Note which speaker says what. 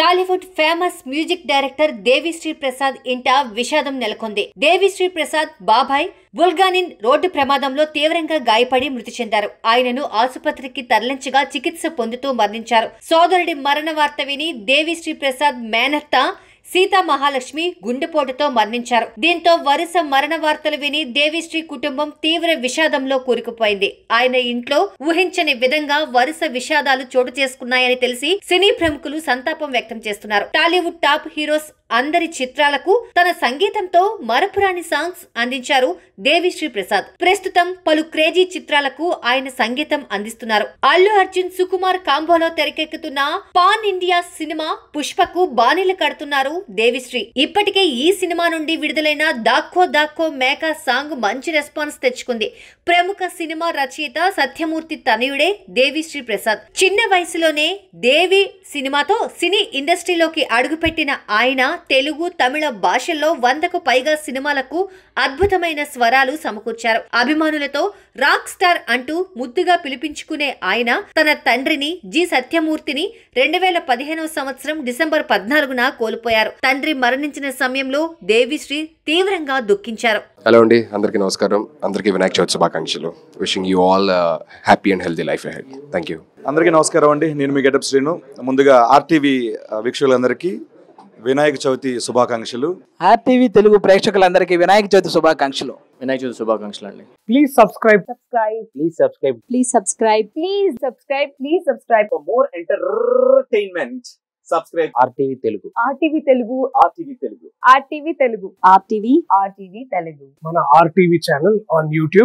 Speaker 1: Tollywood famous music director Devi Sri Prasad ఇంట విషాదం నెలకొంది దేవిశ్రీ ప్రసాద్ బాబాయ్ బుల్గానిన్ రోడ్డు ప్రమాదంలో తీవ్రంగా గాయపడి మృతి చెందారు ఆయనను ఆసుపత్రికి తరలించగా చికిత్స పొందుతూ మరణించారు సోదరుడి మరణ వార్త విని దేవిశ్రీ ప్రసాద్ మేనత్త సీతా మహాలక్ష్మి గుండెపోటుతో మరణించారు దీంతో వరుస మరణ వార్తలు విని దేవిశ్రీ కుటుంబం తీవ్ర విషాదంలో కూరుకుపోయింది ఆయన ఇంట్లో ఊహించని విధంగా వరుస విషాదాలు చోటు చేసుకున్నాయని తెలిసి సినీ ప్రముఖులు సంతాపం వ్యక్తం చేస్తున్నారు టాలీవుడ్ టాప్ హీరోస్ అందరి చిత్రాలకు తన సంగీతంతో మరపురాని సాంగ్స్ అందించారు దేవిశ్రీ ప్రసాద్ ప్రస్తుతం పలు క్రేజీ చిత్రాలకు ఆయన సంగీతం అందిస్తున్నారు అల్లు అర్జున్ సుకుమార్ కాంబోలో తెరకెక్కుతున్న పాన్ ఇండియా సినిమా పుష్పకు బాణీలు కడుతున్నారు దేవిశ్రీ ఇప్పటికే ఈ సినిమా నుండి విడుదలైన దాక్కో దాక్కో మేకా సాంగ్ మంచి రెస్పాన్స్ తెచ్చుకుంది ప్రముఖ సినిమా రచయిత సత్యమూర్తి తనయుడే దేవిశ్రీ ప్రసాద్ చిన్న వయసులోనే దేవి సినిమాతో సినీ ఇండస్ట్రీలోకి అడుగుపెట్టిన ఆయన తెలుగు తమిళ భాషల్లో వందకు పైగా సినిమాలకు అద్భుతమైన స్వరాలు సమకూర్చారు అభిమానులతో రాక్ స్టార్ అంటూ ముద్దుగా పిలిపించుకునే ఆయన తన తండ్రిని జి సత్యమూర్తిని రెండు వేల పదిహేనవ సంవత్సరం డిసెంబర్ పద్నాలుగున కోల్పోయారు తెలిపారు తండ్రి మరణించిన సమయంలో దేవిశ్రీ తీవ్రంగా దుఃఖించారు
Speaker 2: హలో అండి అందరికీ నమస్కారం అందరికీ వినాయక చవితి శుభాకాంక్షలు wishing you all happy and healthy life ahead thank you అందరికీ నమస్కారం అండి నేను మీ గెటప్ శ్రీను ముందుగా ఆర్టీవీ వీక్షకులందరికీ వినాయక చవితి శుభాకాంక్షలు ఆర్టీవీ తెలుగు ప్రేక్షకులందరికీ వినాయక చవితి శుభాకాంక్షలు వినాయక చవితి శుభాకాంక్షలు అండి please subscribe subscribe please subscribe please subscribe please subscribe please subscribe for more entertainment subscribe RTV Telugu RTV Telugu RTV Telugu RTV Telugu RTV RTV Telugu మన ఆర్టీవీ ఛానల్ ఆన్ యూట్యూబ్